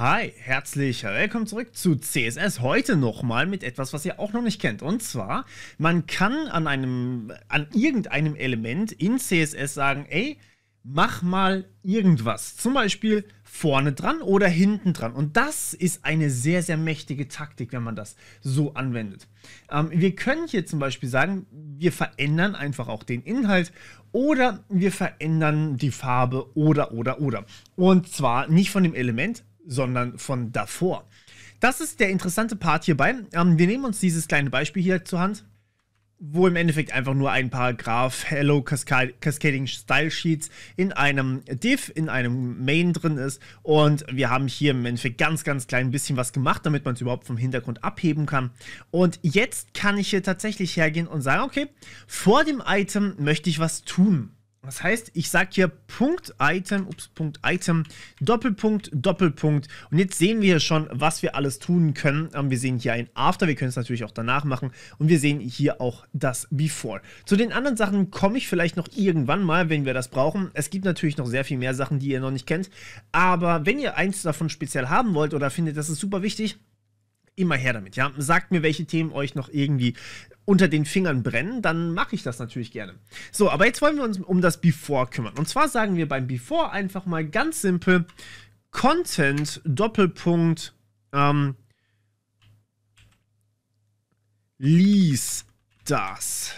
Hi, herzlich willkommen zurück zu CSS. Heute nochmal mit etwas, was ihr auch noch nicht kennt. Und zwar, man kann an, einem, an irgendeinem Element in CSS sagen, ey, mach mal irgendwas. Zum Beispiel vorne dran oder hinten dran. Und das ist eine sehr, sehr mächtige Taktik, wenn man das so anwendet. Ähm, wir können hier zum Beispiel sagen, wir verändern einfach auch den Inhalt oder wir verändern die Farbe oder, oder, oder. Und zwar nicht von dem Element, sondern von davor. Das ist der interessante Part hierbei. Ähm, wir nehmen uns dieses kleine Beispiel hier zur Hand, wo im Endeffekt einfach nur ein Paragraph Hello Cascading Style Sheets in einem Div, in einem Main drin ist. Und wir haben hier im Endeffekt ganz, ganz klein bisschen was gemacht, damit man es überhaupt vom Hintergrund abheben kann. Und jetzt kann ich hier tatsächlich hergehen und sagen, okay, vor dem Item möchte ich was tun. Das heißt, ich sage hier Punkt Item, ups, Punkt Item, Doppelpunkt, Doppelpunkt. Und jetzt sehen wir schon, was wir alles tun können. Ähm, wir sehen hier ein After, wir können es natürlich auch danach machen. Und wir sehen hier auch das Before. Zu den anderen Sachen komme ich vielleicht noch irgendwann mal, wenn wir das brauchen. Es gibt natürlich noch sehr viel mehr Sachen, die ihr noch nicht kennt. Aber wenn ihr eins davon speziell haben wollt oder findet, das ist super wichtig, immer her damit. Ja? Sagt mir, welche Themen euch noch irgendwie unter den Fingern brennen, dann mache ich das natürlich gerne. So, aber jetzt wollen wir uns um das Before kümmern. Und zwar sagen wir beim Before einfach mal ganz simpel Content Doppelpunkt ähm, lies das.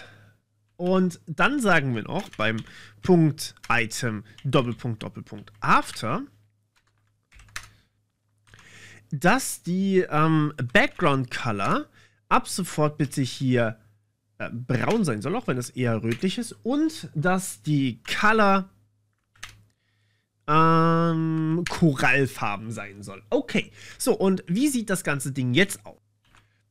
Und dann sagen wir noch beim Punkt Item Doppelpunkt Doppelpunkt After dass die ähm, Background Color ab sofort bitte hier äh, braun sein soll, auch wenn es eher rötlich ist. Und dass die Color ähm, Korallfarben sein soll. Okay, so und wie sieht das ganze Ding jetzt aus?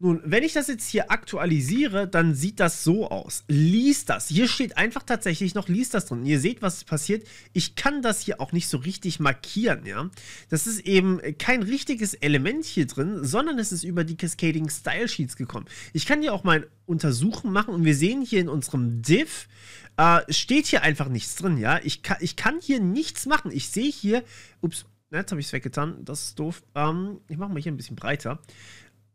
Nun, wenn ich das jetzt hier aktualisiere, dann sieht das so aus. Lies das. Hier steht einfach tatsächlich noch Lies das drin. Ihr seht, was passiert. Ich kann das hier auch nicht so richtig markieren, ja. Das ist eben kein richtiges Element hier drin, sondern es ist über die Cascading Style Sheets gekommen. Ich kann hier auch mal Untersuchen machen und wir sehen hier in unserem Div, äh, steht hier einfach nichts drin, ja. Ich, ka ich kann hier nichts machen. Ich sehe hier, ups, jetzt habe ich es weggetan, das ist doof. Ähm, ich mache mal hier ein bisschen breiter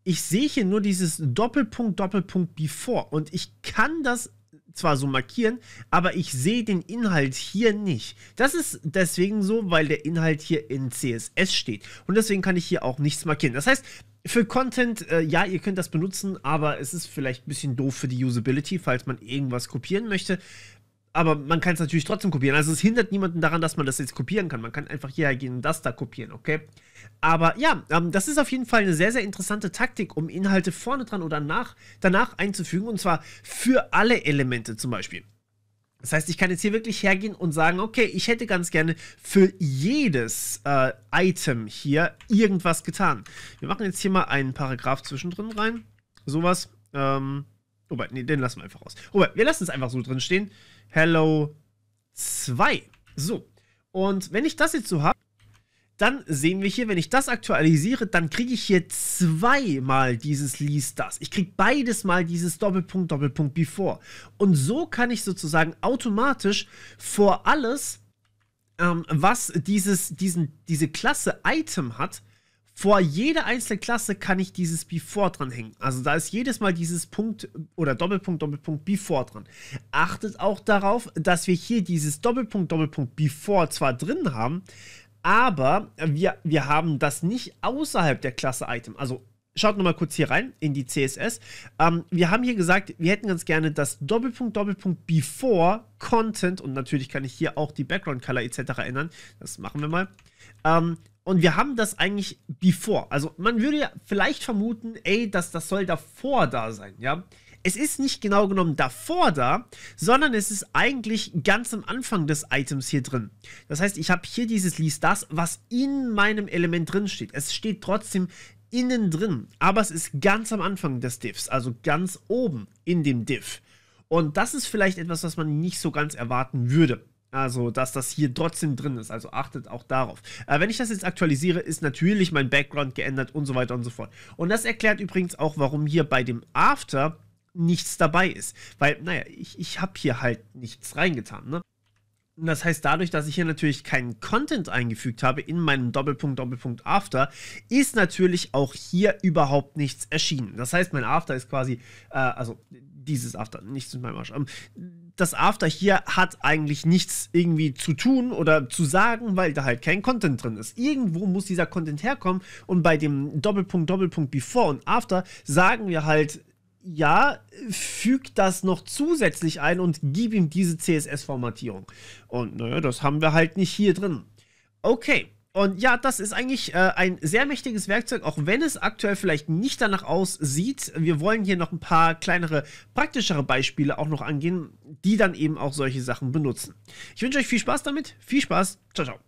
ich sehe hier nur dieses Doppelpunkt, Doppelpunkt before und ich kann das zwar so markieren, aber ich sehe den Inhalt hier nicht. Das ist deswegen so, weil der Inhalt hier in CSS steht und deswegen kann ich hier auch nichts markieren. Das heißt, für Content, äh, ja, ihr könnt das benutzen, aber es ist vielleicht ein bisschen doof für die Usability, falls man irgendwas kopieren möchte aber man kann es natürlich trotzdem kopieren. Also es hindert niemanden daran, dass man das jetzt kopieren kann. Man kann einfach hierher gehen und das da kopieren, okay? Aber ja, ähm, das ist auf jeden Fall eine sehr, sehr interessante Taktik, um Inhalte vorne dran oder nach, danach einzufügen. Und zwar für alle Elemente zum Beispiel. Das heißt, ich kann jetzt hier wirklich hergehen und sagen, okay, ich hätte ganz gerne für jedes äh, Item hier irgendwas getan. Wir machen jetzt hier mal einen Paragraph zwischendrin rein. Sowas. Ähm, Robert, oh nee, den lassen wir einfach raus. Robert, oh wir lassen es einfach so drin stehen. Hello 2. So, und wenn ich das jetzt so habe, dann sehen wir hier, wenn ich das aktualisiere, dann kriege ich hier zweimal dieses Least das. Ich kriege beides mal dieses Doppelpunkt, Doppelpunkt Before. Und so kann ich sozusagen automatisch vor alles, ähm, was dieses, diesen, diese Klasse Item hat, vor jeder einzelnen Klasse kann ich dieses Before dranhängen. Also da ist jedes Mal dieses Punkt oder Doppelpunkt, Doppelpunkt Before dran. Achtet auch darauf, dass wir hier dieses Doppelpunkt, Doppelpunkt Before zwar drin haben, aber wir, wir haben das nicht außerhalb der Klasse Item. Also schaut nochmal kurz hier rein in die CSS. Ähm, wir haben hier gesagt, wir hätten ganz gerne das Doppelpunkt, Doppelpunkt Before Content und natürlich kann ich hier auch die Background Color etc. ändern. Das machen wir mal. Ähm, und wir haben das eigentlich before. Also man würde ja vielleicht vermuten, ey, dass das soll davor da sein, ja. Es ist nicht genau genommen davor da, sondern es ist eigentlich ganz am Anfang des Items hier drin. Das heißt, ich habe hier dieses Lies das, was in meinem Element drin steht. Es steht trotzdem innen drin, aber es ist ganz am Anfang des Diffs, also ganz oben in dem Diff. Und das ist vielleicht etwas, was man nicht so ganz erwarten würde. Also, dass das hier trotzdem drin ist. Also achtet auch darauf. Äh, wenn ich das jetzt aktualisiere, ist natürlich mein Background geändert und so weiter und so fort. Und das erklärt übrigens auch, warum hier bei dem After nichts dabei ist. Weil, naja, ich, ich habe hier halt nichts reingetan. Ne? das heißt, dadurch, dass ich hier natürlich keinen Content eingefügt habe in meinem Doppelpunkt, Doppelpunkt After, ist natürlich auch hier überhaupt nichts erschienen. Das heißt, mein After ist quasi, äh, also dieses After, nichts mit meinem Arsch. Ähm, das After hier hat eigentlich nichts irgendwie zu tun oder zu sagen, weil da halt kein Content drin ist. Irgendwo muss dieser Content herkommen und bei dem Doppelpunkt, Doppelpunkt Before und After sagen wir halt, ja, füg das noch zusätzlich ein und gib ihm diese CSS-Formatierung. Und naja, das haben wir halt nicht hier drin. Okay. Und ja, das ist eigentlich äh, ein sehr mächtiges Werkzeug, auch wenn es aktuell vielleicht nicht danach aussieht. Wir wollen hier noch ein paar kleinere, praktischere Beispiele auch noch angehen, die dann eben auch solche Sachen benutzen. Ich wünsche euch viel Spaß damit. Viel Spaß. Ciao, ciao.